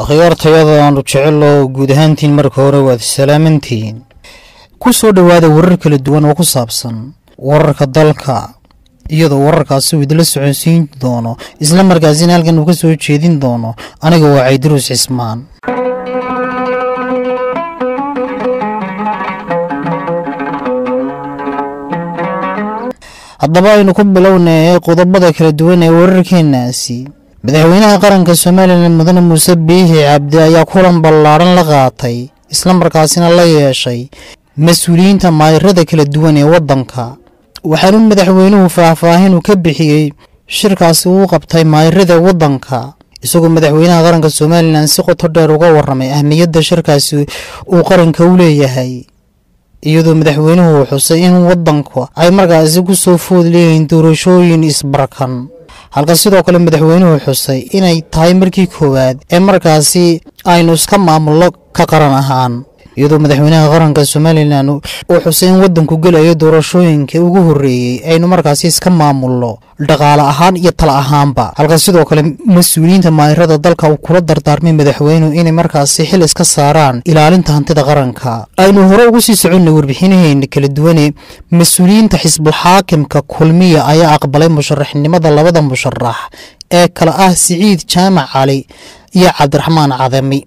akhyaartayada aanu jecelo guud ahaantiin marka hore waad salaamantihiin ku soo dhowaada warar kala duwan oo ku saabsan wararka dalka iyadoo wararkaasi uu idila soconsiin doono isla markaasina halkan uu ka soo jeedin doono aniga waa caydiruus cismaan haddaba aynu ku bilownay qodobada kala duwan ee wararkeenaasi madaxweynaha qaranka somalilan mudane muuse biihi cabdi ayaa kulan ballaaran la qaatay isla markaasina la yeeshay mas-uuliyiinta maadirada kala duwan ee waddanka waxaanu madaxweynuhu faahfaahin uu ka bixiyey shirkaasi uu qabtay maadirada waddanka isagoo madaxweynaha qaranka somalilan si qoto dheer uga warramay ahmiyadda shirkaasi uu qaranka u leeyahay iyadoo madaxweynuhu xusay in waddanku ay markaasi ku soo food leeyihiin doorashooyin isbarkan halka sidoo kale madaxweynuhu xusay inay tahay markii koowaad ee markaasi aynu iska maamullo ka qaran ahaan iyadoo madaxweynaha qaranka somalilan uu xusay in waddanku gelayo doorashooyinkii ugu horeeyey aynu markaasi iska maamulno dhaqaale ahaan iyo tala ahaanba halka sidoo kale mas-uuliyiinta maahirada dalka uu kula dardaarmay madaxweynuhu inay markaasi xil iska saaraan ilaalinta hantida qaranka aynu hore ugu sii soconnay warbixinaheena kala duwane mas-uuliyiinta xisbulxaakimka kulmiya ayaa aqbalay musharaxnimada labada musharax ee kale ah siciid jaamac cali iyo cabdiraxmaan cadami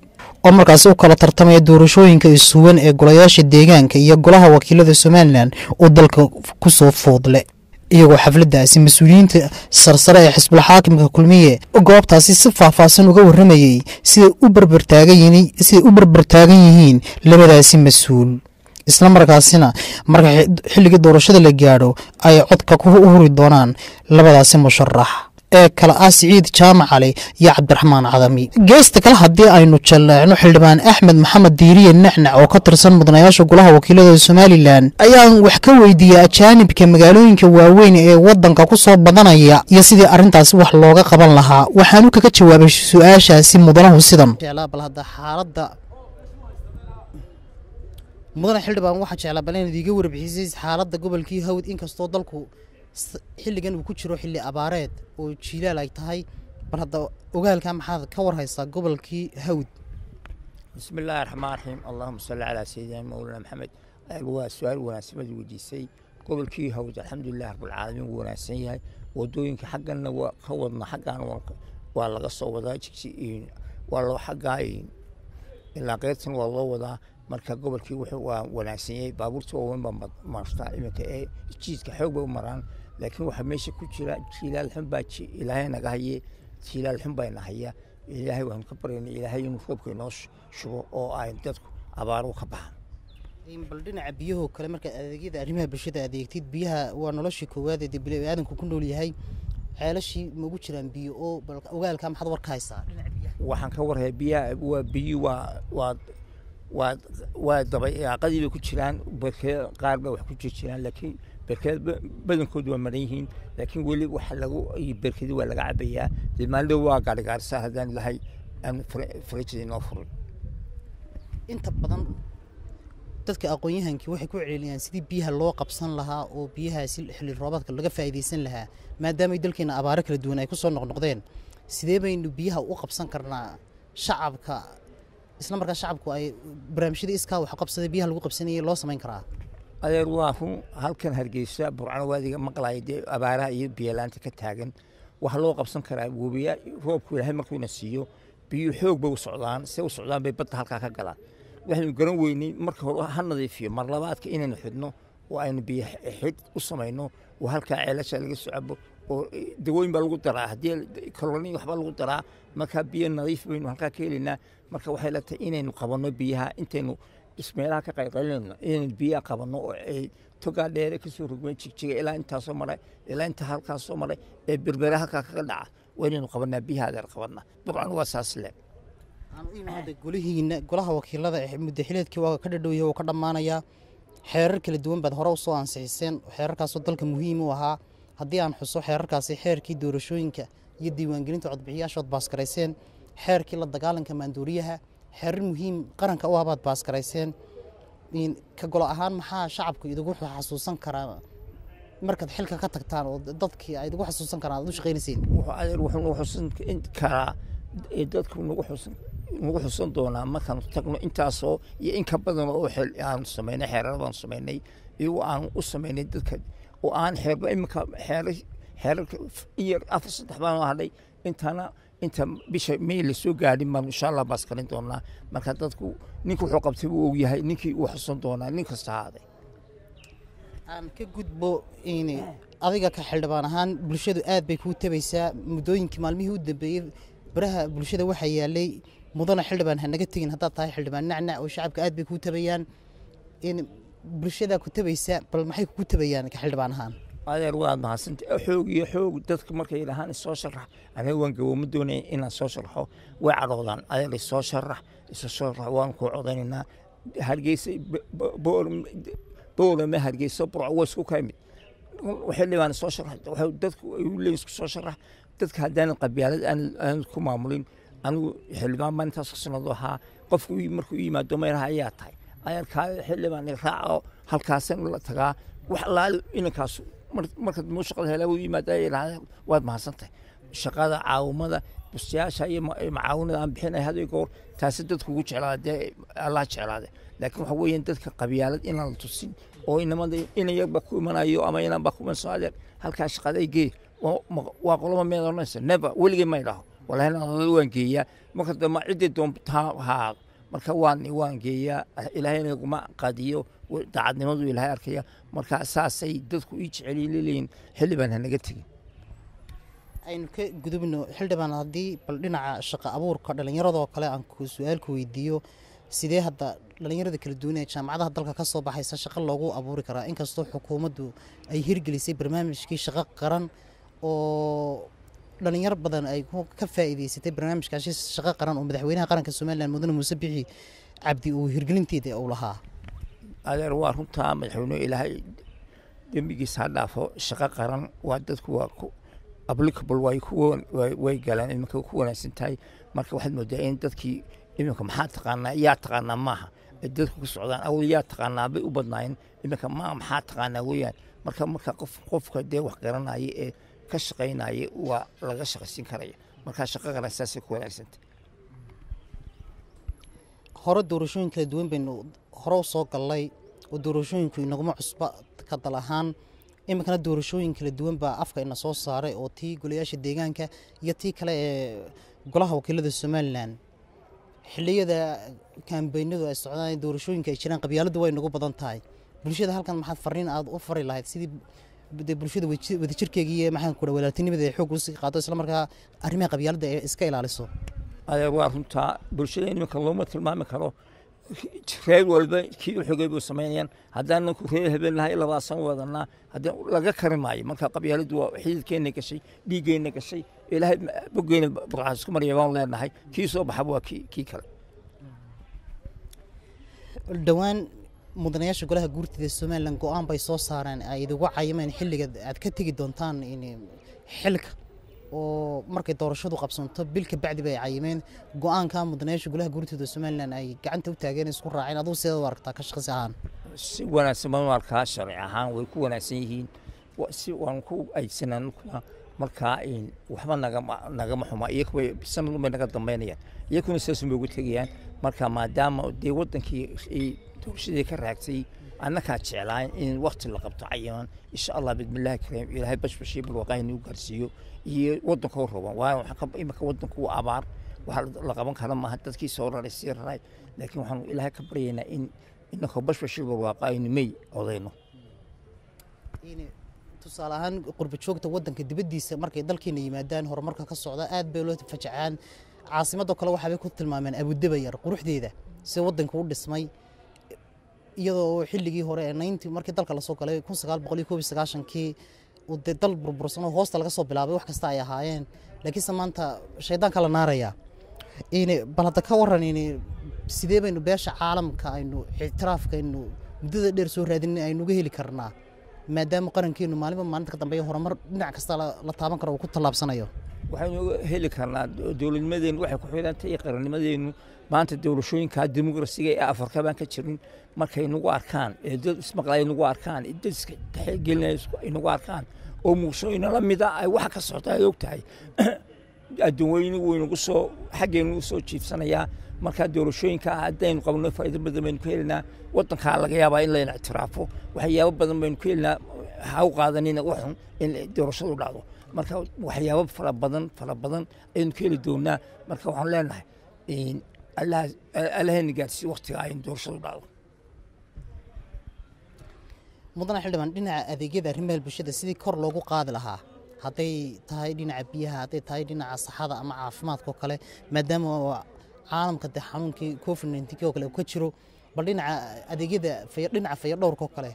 oo markaasi u kala tartamaya doorashooyinka isuwan ee golayaasha deegaanka iyo golaha wakiilada somalilan oo dalka kusoo foodle iyagoo xafladaasi mas-uuliyiinta sarsare ee xisbul xaakimka kulmiye goobtaasi si faahfaahsan uga warramayey siday u barbartaagan yihiin labadaasi mas-uul isla markaasina marka xilligii doorashada la gaadho ay codka ku u huri doonaan labadaasi musharax ee kale ah siciid jaamac cali iyo cabdiraxmaan cadami geesta kale haddii aynu jalleecno xildhibaan axmed maxamed diiriye nacnac oo ka tirsan mudnayaasha golaha wakiilada somalilan ayaan wax ka weydiiyey ajaanibka magaalooyinka waaweyn ee wadanka ku soo badanaya iyo sidii arrintaasi wax looga qaban lahaa waxaanu kaga jawaabay su-aashaasi mudanahu sidan mudane xildhibaan waxaa jeclaa bal inaad warbixisay xaaladda gobolkii hawd inkastoo dalku xilligan uu ku jiro xilli abaareed oo jiilaal ay tahay bal hadda ogaalka maxaad ka warhaysaa gobolkii hawd bismi illaahi raxmaan raxiim allahuma salli calaa sayidina mowlana maxamed waa su-aal wanaagsanbad weydiisay gobolkii hawd alxamdulilah rabbilcaalamiin wuu wanaagsan yahay wadooyinka xagganna waa ka wadna xaggaana waa laga soo wadaa jigsi waa loo xaggaa ilaa keyrtan waa loo wadaa marka gobolkii wuxuu waa wanaagsan yahay baabuurta waaweyn baa martaa iminka ee jiidka xoog bay u maraan laakiin waxaa meesha ku jira jilaal xun baa ilaahay naga haye jilaal xun baa ina ilaahay waanu ka baryayna ilaahay inuu roobka inoo shubo oo ay dadku abaaru ka baxaan bal dhinaca biyahoo kale markaad adeegyada arrimaha bulshada adeegtid biyaha waa noloshii koowaadee dee bini aadanku ku nool yahay ceelashii ma jiraan biyo oo bal ogaalkaa maxaad warka haysaa waxaan ka warhayaa biyaha waa biyi waa waa waa waa daba yaaqadii ku jiraan qaar wax ku jir laakiin badankood waa maran yihiin laakiin weli waxa lagu berkedi waa laga cabayaa dee waa gaargaarsa haddaan lahay aan farajida inoo furin inta badan dadka aqoon waxay ku celinayaan sidii biyaha loo qabsan lahaa oo biyahaasi xilli roobaadka laga faa'idaysan lahaa maadaamay dalkeena abaaro kala duwan ay kusoo noqnoqdeen sidee baynu biyaha u qabsan karnaa shacabka isla markaa shacabku ay barnaamijyadii iskaa waxqabsaday biyaha lagu qabsanayay loo samayn karaa adeer waa halkan hargeysa burcano waadiga maqlaya dee abaaraha iyo biyalaanta ka taagan waxa loo qabsan karaa webiya roobku ilaahay markuuna siiyo biyuu xoog bay u socdaan se u socdaan bay badda halkaa ka galaan waxaynu garan weynay marka hore ha nadiifiyo mar inaynu xidhno oo aynu biyo xidh u samayno oo halkaa ceelasha laga socabo oo dawooyin baa lagu daraa haddii koloni waxbaa lagu daraa markaa biyo nadiif baynu halkaa ka helaynaa marka waxay la tahay inaynu qabanno biyaha intaynu ismeelaha ka qayqalinayno inaynu biyaa qabanno oo ay togaa dheere kasoo rogmeen jigjiga ilaa intaasoo maray ilaa intaa halkaasoo maray ee berbere halkaa kaga dhaca waa inaynu qabanaa biyaha adeer qabanaa dabcan waa saasle golihiina golaha wakiilada muddaxileedkii waa ka dhadhowya wuu ka dhammaanayaa xeerar kala duwan baad hore usoo ansixiseen xeerarkaasoo dalka muhiim u ahaa haddii aan xuso xeerarkaasi xeerkii doorashooyinka iyo diiwaangelinta codbixiyaashood baas xeerkii la dagaalanka maanduuriyaha xerin muhiim qaranka u habaad baaskarayseen ka golo ahaan maxaa shacabku idigu xasuusan karaa markaad xilka ka tagtaan oo dadkii ay idigu xasuusan karaan aad u shaqaynayseen wuxuu xusin karaa dadku nagu xusin nagu xusan doonaa markaan tagno intaasoo iyo in ka badan oo aan samaynay xeerar baan samaynay iyagu aan u samaynay dadka oo aan xeerba iminka xeerar xeerar in afar saddex baan hadhay intaana inta bisha may la soo gaadhin baan insha allah maaskarin doonaa marka dadku ninka wuxuu qabtay buu ogyahay ninkii uu xusan doonaa nin kasta haaday aan ka gudbo adiga ka xildhibaan ahaan bulshadu aad bay kuu tabaysaa muddooyinkii maalmihii u dambeeyey baraha bulshada waxaa yaalay mudana xildhibaan ha naga tegin haddaad tahay xildhibaan nacnac oo shacabka aad bay kuu tabayaan bulshadaa ku tabaysaa bal maxay kugu tabayaan ka xildhibaan ahaan adeer waad mahadsanta xoog iyo xoog dadka markay dhahaan isoo sharax aniga waan gabooma doonaya inaan soo sharxo way cadhoodaan adeer isoo sharax isoo sharax waan kuu codaynaynaa hargeysa bowlama hargeysa burco waa isku kaa mid waxay dhibaan isoo sharax dadku ayuu isku soo sharax dadka haddaanan qabyaalad aan ku maamulin anigu xildhibaan baan intaas ka sanado ahaa qofku markuu yimaado meelaha ayaa tahay adeerkaa xildhibaan raaco halkaasan la tagaa wax laali inankaas markaad moo shaqada helaa waad mahadsantahay shaqada caawimada bustayaasha iyo macaawinada aan bixinaya had iyo goor taasi dadkugu jeclaada dee allah jeclaade laakiin waxa weeyaan dadka qabyaalad inaan la tusin oo inamada inayagba ku imanayo ama inaanba ku iman soomaaliya halkaa shaqaday gee waa qoloma miyaad odhanaysa neba weligay ma idhaho walahina waan geeyaa marka dambe ciddii doontaa ha marka waan waan geeyaa ah, ilaahayna iguma qadiyo daacadnimadu ilaahay arkaya marka saasay dadku ii jeceliyleeyiin xildhibaan hanaga tegin aynu ka gudubno xildhibaan haddii bal dhinaca shaqo abuurka dhallinyaradoo kale aan su-aalku weydiiyo sidee hadda dhallinyarada kala duwan ee jaamacadaha dalka ka soo baxaysa shaqo loogu abuuri karaa inkastoo xukuumaddu ay hirgelisay barnaamijkii shaqo qaran oo dhalinyar badan ay ka faa'iideysatay barnaamijkaasi shaqo qaran oo madaxweynaha qaranka somalilan mudane muuse bixi cabdi uu hirgelinteeda uu lahaa adeer waa runtaa madaxweyne ilaahay dembigiisa ha dhaafo shaqo qaran waa dadku waa applicable way way galeen iminka ku wanaagsan tahay marka waxaad moodaa in dadkii iminka maxaa taqaanaa yaa taqaanaa maaha dadku ku socdaan awal yaa taqaanaa bay u badnaayeen iminka ma maxaa taqaanaa weeyaan marka marka qof qofka dee wax garanaya ee ka shaqaynaya waa laga shaqaysiin karaya marka shaqo qaran saasay ku wanaagsantahay hore doorashooyin kala duwan baynu hore u soo gallay oo doorashooyinku inaguma cusba ka dal ahaan iminkana doorashooyin kala duwan baa afka ina soo saaray oo tii golayaasha deegaanka iyo tii kale ee golaha wakiilada somalilan xiliyada kambeynadu ay socdaan doorashooyinka ay jiraan qabyaaladu way nagu badan tahay bulshada halkan maxaad fariin aad u fari lahayd sidii de bulshada wadajirkeegiiyo maxaan kura walaaltinimadeeda xoog usii qaado islamarkaa arrimaha qabyaalada ee iska ilaaliso waa runtaa bulshada iminka looma tilmaami karo reer walba kii uxogey buu samaynayaan haddaananku reer habeennahay labaa labaasan wadanaa laga kari maayo marka qabyaaladu waa xididkeenna gashay dhiiggeenna gashay ilaahay boggeena burcaa isku marya baan leenahay kii soo baxaba waa kii kale dhowaan mudanayaasha golaha guurtida somalilan go-aan bay soo saareen ay idugu cayimeen xilliga aad ka tegi doontaan xilka oo markay doorashadu qabsanto bil kabacdiba ay cayimeen go-aanka mudanayaasha golaha guurtooda somalilan ay gacanta u taageen isku raaceen aduu sideed u aragtaa ka shaqis ahaan si wanaagsan ma markaa sharci ahaan way ku wanaagsan yihiin si waan ku aysanaan markaa waxba nagama xuma iyakuwa sanad naga dambaynayaan iyakuna saasubay ugu tegayaan marka maadaama dee wadankii ay doorashadii ka raagtay annakaa jeclaa in wakti la qabto cayaan insha allah bidmillahi kariim ilaahay bashbashii barwaqaahi nagu gaarsiiyo iyo waddanko roban waayo iminka waddanku waa abaar waxa la qaban kara maaha dadkii soo raray sii raray laakiin waxaanu ilaahay ka baryaynaa in innakoo bashbashii barwaqaayni may odayno tusaale ahaan qurba joogta wadanka markay dalkeena yimaadaan horumarka ka socda aad bay loo fajacaan caasimadoo kale waxaabay ku tilmaameen abudaba yar quruxdeeda sida wadanka u dhismay iyadoo xilligii hore ee naynti markii dalka lasoo galay kun sagaal boqol iyo koob dal burbursan hoosta laga soo bilaabay wax kasta ay ahaayeen laakiinse maanta shaydaanka la naarayaa ine bal hadda ka warranayni sidee baynu beesha caalamka aynu ictiraafkaaynu muddada dheer soo raadinin aynuga heli karnaa maadaama qarankeenu maalinba maalinta ka dambeeya horumar dhinac kasta la taaban karo uu ku tallaabsanayo waxaynu heli karnaa dowladnimadeennu waxay ku xidhan tahay qarannimadeennu maanta doorashooyinka dimuqrasiga ee afarkabaan ka jirin markay nagu arkaan ee dad ismaqlay nagu arkaan ee dad iska tixgelinaya ay nagu arkaan oo muuqsooyino la mida ay waxa ka socda ay og adduunweyne waynagu soo xaggeennu soo jiifsanayaa markaa doorashooyinka ah haddaynu qabno faa'iido badan baynu ka helinaa waddankaa laga yaabaa in layna ictiraafo waxyaabo badan baynu ka helinaa ha qaadanina waxun in doorashadu dhacdo marka waxyaabo fara badan fara badan ayaynu ka heli doonaa marka waxaan leenahay allahana gaarsiiy waqtiga ayn doorashadu dhacdo mudane xildhibaan dhinaca adeegyada arrimaha bulshada sidii kor loogu qaadi lahaa hadday tahay dhinaca biyaha hadday tahay dhinaca saxada ama caafimaadkao kale maadaama caalamka de xanuunkii covid nntnk o kale ka jiro bal dhinaca adeegyada dhinaca fayadhowrka o kale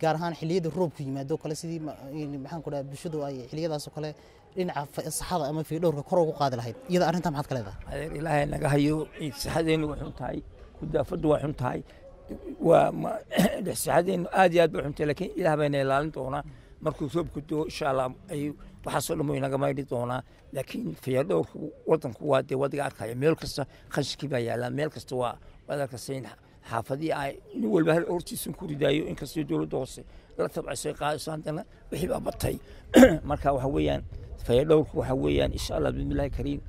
gaar ahaan xiliyada roobku yimaado kale sidii maxaan ku dhaha bulshadu ay xiliyadaasoo kale dhinaca saxada ama fiidhowrka kor ugu qaadi lahayd iyada arrintaa maxaad ka leedahay adeer ilaahay naga hayo saxadeennu waa xun tahay gudaafaddu waa xun tahay waa saxadeennu aad iyo aad bay xun tahay laakiin ilaah bayna ilaalin doonaa markuu roobku doo insha allah ay waxaasoo dhan waynaga maydhi doonaa laakiin fiidhowrku wadanku waa dee wadiga arkaya meel kasta qanshkii baa yaallaa meel kasta waa wadarka siinha xaafadihii a nin walba hal hortiisan ku ridaayo inkastoo dowladda hoose la tabcasay qaadayso haddana wixii baa batay marka waxa weeyaan fayadhowrku waxa weeyaan insha allah bismillahi kariim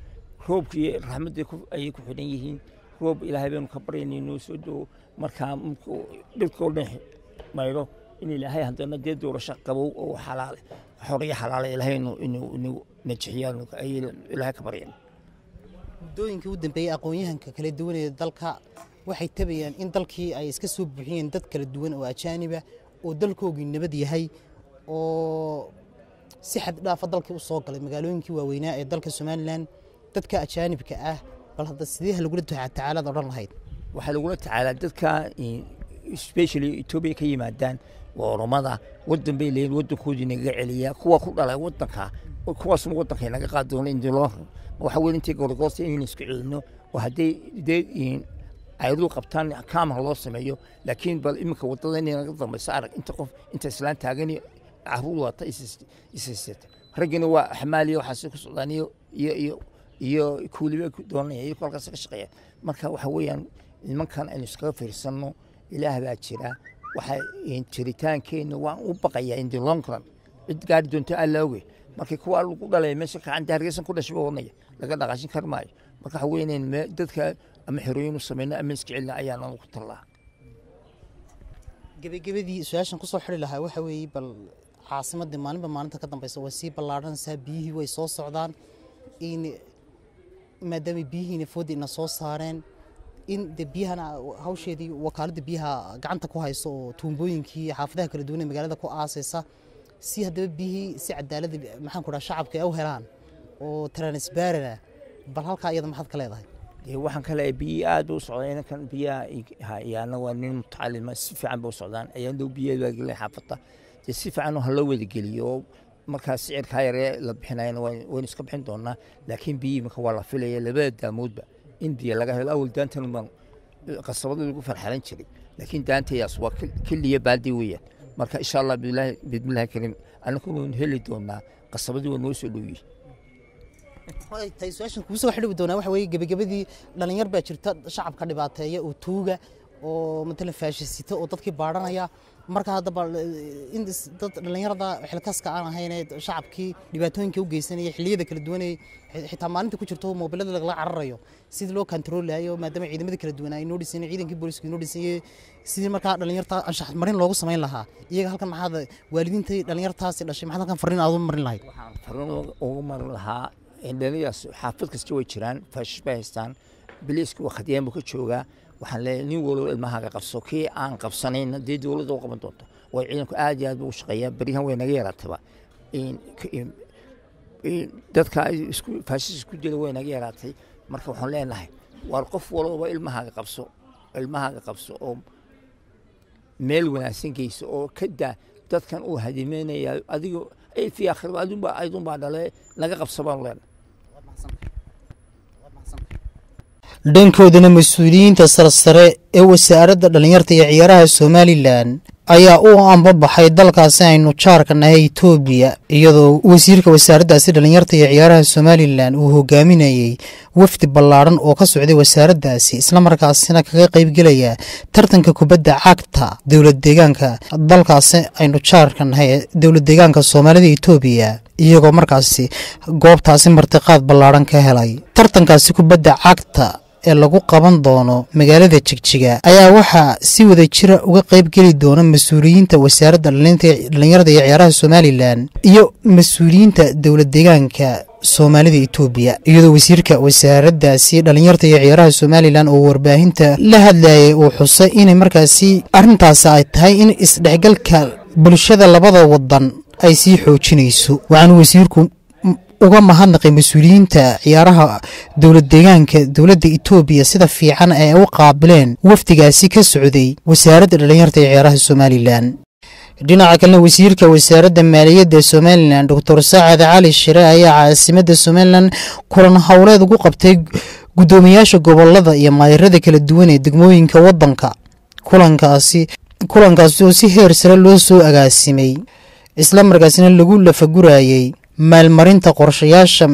roobkii raxmaddii ayay ku xidhan yihiin roob ilaahay baynu ka baryayna inoo soo doo markaa markuu dhirkoo dhan maydho in ilaahay haddana dee doorasho qabow oo xalaale xorriyo xalaale ah ilaahaynu inuu inuu najixiyaanu ilaahay ka baryayna muddooyinkai u dambeeyey aqoon-yahanka kala duwanaya dalka waxay tabayaan in dalkii ay iska soo buuxiyeen dad kala duwan oo ajaaniba oo dalkoogii nabad yahay oo si xaddhaafa ah dalkii usoo galay magaalooyinkii waaweynaa ee dalka somalilan dadka ajaanibka ah bal hadda sidee ha lagula odhan lahayd waxaa lagula tacaalaa dadka specially etoobiya ka yimaadaan waa oromada wadan bay leeyihin wadankoodii nagaga celiyaa kuwa ku dhalay wadanka kuwaasna wadankay naga qaaddoona indiloo waxa weye intii gorogoosta inaynu isku celino oo hadday dee ayaduhu qabtaan kaamha loo sameeyo laakiin bal iminka wadadana naga dambayso arag inta qof inta islaan taagani caruur wata isysata raggina waa axmaaliya waxaas ku socdaaniyo iyo iyo iyo kuuliba ku doonanaya iyo kolkaas ka shaqeeya marka waxa weeyaan nimankan aynu iskaga fiirsanno ilaah baa jira waxa jiritaankeenna waan u baqayaa in the long run cid gaari doonto alla oge markii kuwaa lagu dhalaya meesha kacanta hargeysan ku dhashba wadnaya laga dhaqaashin kar maayo marka waxa weeyaan dadka ama xerooyin samayno ama iska celina ayaan tallaa gebagabadii su-aashan kusoo xiri lahaa waxa weeye bal caasimadii maalinba maalinta ka dambaysa way sii ballaadhanaysaa biyihii way soo socdaan in maadaama biyihiina foodda ina soo saareen in de biyahana hawsheedii wakaaladda biyaha gacanta ku hayso oo tuumbooyinkii xaafadaha kala duwan ee magaalada ku aasaysa si haddaba biyihii si cadaalada maxaan ku dhaha shacabka ay u helaan oo transparent bal halkaa iyada maxaad ka leedahay waxaan kale biyihii aad ba u socdaan inankan biyaha yaana waa nin mutacalima ah, si fiican ba u socdaan ayaan dow baa gelin xaafadda dee si fiican oo wada geliyo oo sicirkaa yaree la bixinayana waynu iska bixin doonaa laakiin biyihii iminka waa la filaya labada daamoodba in biyo laga helo awal daantan baan qasabada lagu farxalan jiray laakiin daantayaas waa keliya baaldi weeyaan marka insha allah bidmillahi kariim annaguna heli doonaa qasabadii waa noo soo dhowyihi tay su-aashan kugu soo xidhiwi doonaa waxa weye gebagabadii dhallinyar baa jirta shacabka dhibaateeya oo tuuga oo matala faashasita oo dadkii baadhanaya marka haddaba eh, in dad dhallinyarada xilkaska aan ahayn shacabkii dhibaatooyinka u geysanaya xilliyada kala duwanayay xitaa maalinta ku jirto moobilada lagala cararayo sidii loo kantaroolayo maadaama ciidamada kala duwan ay noo ciidankii booliisku inoo sidii markaa dhallinyarta anshax marin loogu samayn lahaa iyaga halkan maxaad waalidiintay dhallinyartaasi dhashay maxaad halkan farriin aad marin lahayd waxaan farriin ugu marin lahaa dhalinyadaas xaafad kasta way jiraan faashish bay haystaan biliiska waa khadiyaan buu ka joogaa waxaan leeyahay nin walba ilmahaaga qabso kii aan qabsanayna dee dowladda u qaban doonto way ciidanku aad iyo aad buu u shaqeeyaa baryahan way naga yaraataba dadka isku faashish isku dila way naga yaraatay marka waxaan leenahay waar qof walba ilmahaaga qabso ilmahaaga qabso oo meel wanaagsan geysa oo ka dadkan uu hadimeynaya adiga ay fi aakhirba adunbaa dhalee naga qabsa baan leenahay dhankoodana mas-uuliyiinta sarsare ee wasaaradda dhallinyarta iyo ciyaaraha somalilan ayaa u ambabaxay dalkaasi aynu jaarka nahay etoobiya iyadoo wasiirka wasaaraddaasi dhallinyarta iyo ciyaaraha somalilan uu hogaaminayay wafdi ballaadhan oo ka socday wasaaraddaasi islamarkaasina kaga qaybgelaya tartanka kubadda cagta dowlad deegaanka dalkaasi aynu jaarka nahay dowlad deegaanka soomaalida etoobiya iyagoo markaasi goobtaasi martiqaad ballaadhan ka helay tartankaasi kubadda cagta ee lagu qaban doono magaalada jigjiga ayaa waxaa si wada jira ah uga qaybgeli doona mas-uuliyiinta wasaaradda dhalinyarada iyo ciyaaraha somalilan iyo mas-uuliyiinta dowlad deegaanka soomaalida etoobiya iyadoo wasiirka wasaaraddaasi dhallinyarta iyo ciyaaraha somalilan oo warbaahinta la hadlayay uu xusay inay markaasi arrintaasi ay tahay in isdhexgalka bulshada labada wadan ay sii xoojinayso waxaanu wasiirku uga mahadnaqay mas-uuliyiinta ciyaaraha dowlad deegaanka dowladda itoobiya sida fiican ee ay u qaabileen wafdigaasi ka socday wasaaradda dhallinyarta ee ciyaaraha somalilan dhinaca kalena wasiirka wasaaradda maaliyadda somalilan dor saacad cali shire ayaa caasimada somalilan kulan howleed ugu qabtay gudoomiyaasha gobolada iyo maadirada kala duwan ee degmooyinka wadanka kulankaasi kulankaasi oo si heer sare loo soo agaasimay isla markaasina lagu lafaguraayey maalmarinta qorshayaasha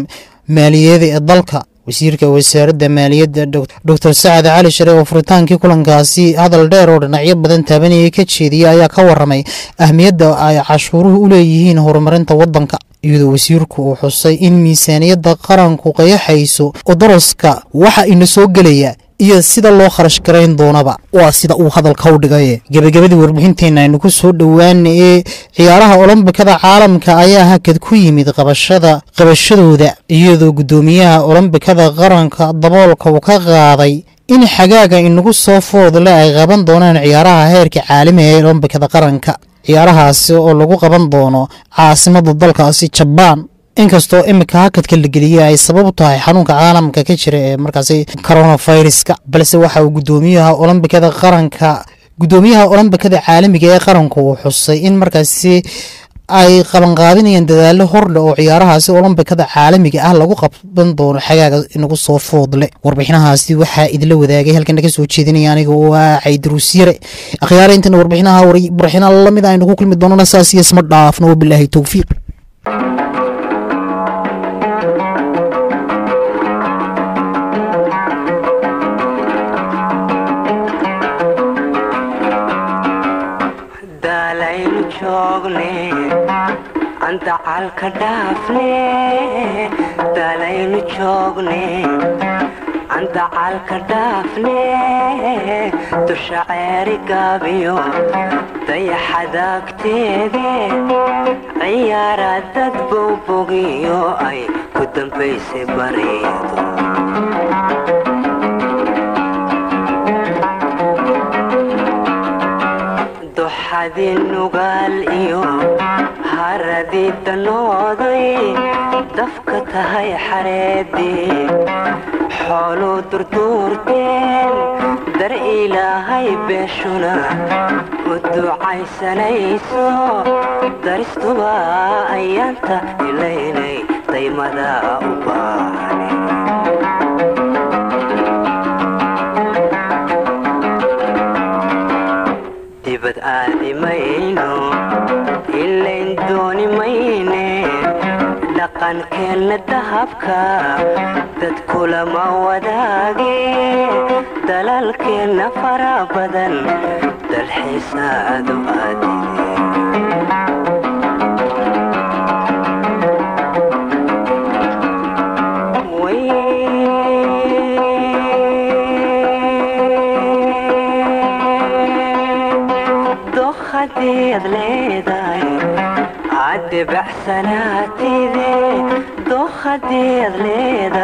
maaliyada ee dalka wasiirka wasaaradda maaliyadda doctor sacad cali share oo furitaankii kulankaasi hadal dheer oo dhinacyo badan taabanayay ka jeediyay ayaa ka waramay ahmiyadda ay cashuuruhu u leeyihiin horumarinta waddanka iyadoo wasiirku uu xusay in miisaaniyadda qaranku qayaxayso oo daroska waxa ina soo gelaya iyo sida loo kharash garayn doonaba waa sida uu hadalka u dhigaye gebagabadii warbixinteenna aynu ku soo dhowaanaye ciyaaraha olombikada caalamka ayaa hakad ku yimid qabashada qabashadooda iyadoo guddoomiyaha olombikada qaranka daboolka uu ka qaaday in xagaaga inagu soo foodle ay qaban doonaan ciyaaraha heerka caalamiga ee olombikada qaranka ciyaarahaasi oo lagu qaban doono caasimada dalkaasi jabaan inkastoo imika hakadka la geliyey ay sabab u tahay xanuunka caalamka ka jira ee markaasi coronaviruska balse waxa uu guddoomiyaha olombikada qaranka guddoomiyaha olombikada caalamiga ee qaranku uu xusay in markaasi ay qabanqaabinayaan dadaalo horleh oo ciyaarahaasi olombikada caalamiga ah lagu qaban doono xagaaga inagu soo foodle warbixinahaasi waxaa idinla wadaagay halkan naga soo jeedinaya aniga oo ah caydiruusyare akhyaara intana warbixinaha warbixina lamid ah aynu ku kulmi doonana saas iyo isma dhaafna wabilaahi towfiiq anta calka dhaafne dalaynu joogne anta calka dhaafne dushaceeri gaabiyo dayaxadaagteede ciyaara dad bowbogiyo ay ku dambaysay bareedo duxadi nugaal iyo xaradii danooday dafka tahay xareedii xoolu durduurteen dar ilaahay beeshuna u ducaysanayso daristuba ayaanta ilaynay daymada u baahani dibad aadimayno دوني ميني لقن كل الذهبك تدخل ما وداقي دلال كل نفر ابدا تلحس ادواتي Adleta بحسناتي ذي دو خدير لي